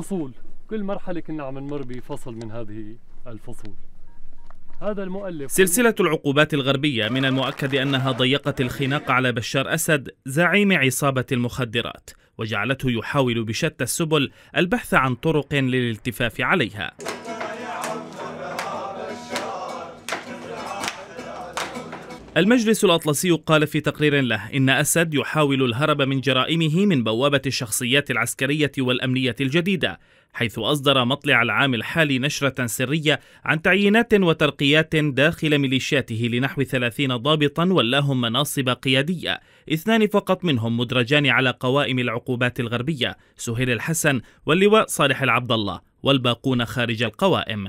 فصول كل مرحلة كنا عم نمر بفصل من هذه الفصول هذا المؤلف سلسلة العقوبات الغربية من المؤكد أنها ضيقت الخناق على بشار أسد زعيم عصابة المخدرات وجعلته يحاول بشتى السبل البحث عن طرق للالتفاف عليها المجلس الأطلسي قال في تقرير له إن أسد يحاول الهرب من جرائمه من بوابة الشخصيات العسكرية والأمنية الجديدة حيث أصدر مطلع العام الحالي نشرة سرية عن تعيينات وترقيات داخل ميليشياته لنحو 30 ضابطا ولاهم مناصب قيادية اثنان فقط منهم مدرجان على قوائم العقوبات الغربية سهيل الحسن واللواء صالح العبد الله والباقون خارج القوائم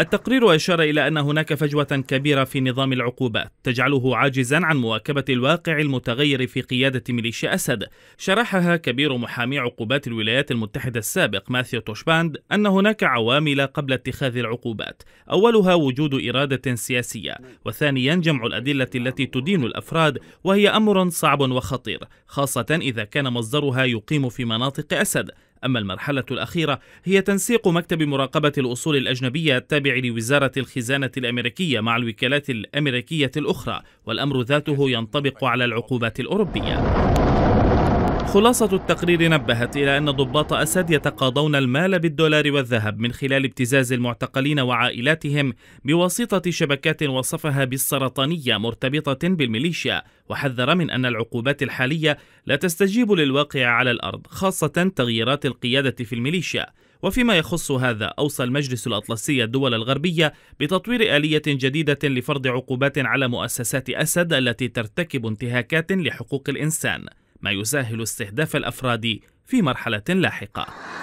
التقرير أشار إلى أن هناك فجوة كبيرة في نظام العقوبات تجعله عاجزا عن مواكبة الواقع المتغير في قيادة ميليشيا أسد شرحها كبير محامي عقوبات الولايات المتحدة السابق ماثيو توشباند أن هناك عوامل قبل اتخاذ العقوبات أولها وجود إرادة سياسية وثانيا جمع الأدلة التي تدين الأفراد وهي أمر صعب وخطير خاصة إذا كان مصدرها يقيم في مناطق أسد أما المرحلة الأخيرة هي تنسيق مكتب مراقبة الأصول الأجنبية التابع لوزارة الخزانة الأمريكية مع الوكالات الأمريكية الأخرى والأمر ذاته ينطبق على العقوبات الأوروبية خلاصة التقرير نبهت إلى أن ضباط أسد يتقاضون المال بالدولار والذهب من خلال ابتزاز المعتقلين وعائلاتهم بواسطة شبكات وصفها بالسرطانية مرتبطة بالميليشيا وحذر من أن العقوبات الحالية لا تستجيب للواقع على الأرض خاصة تغييرات القيادة في الميليشيا وفيما يخص هذا أوصى المجلس الأطلسي الدول الغربية بتطوير آلية جديدة لفرض عقوبات على مؤسسات أسد التي ترتكب انتهاكات لحقوق الإنسان ما يسهل استهداف الأفراد في مرحلة لاحقة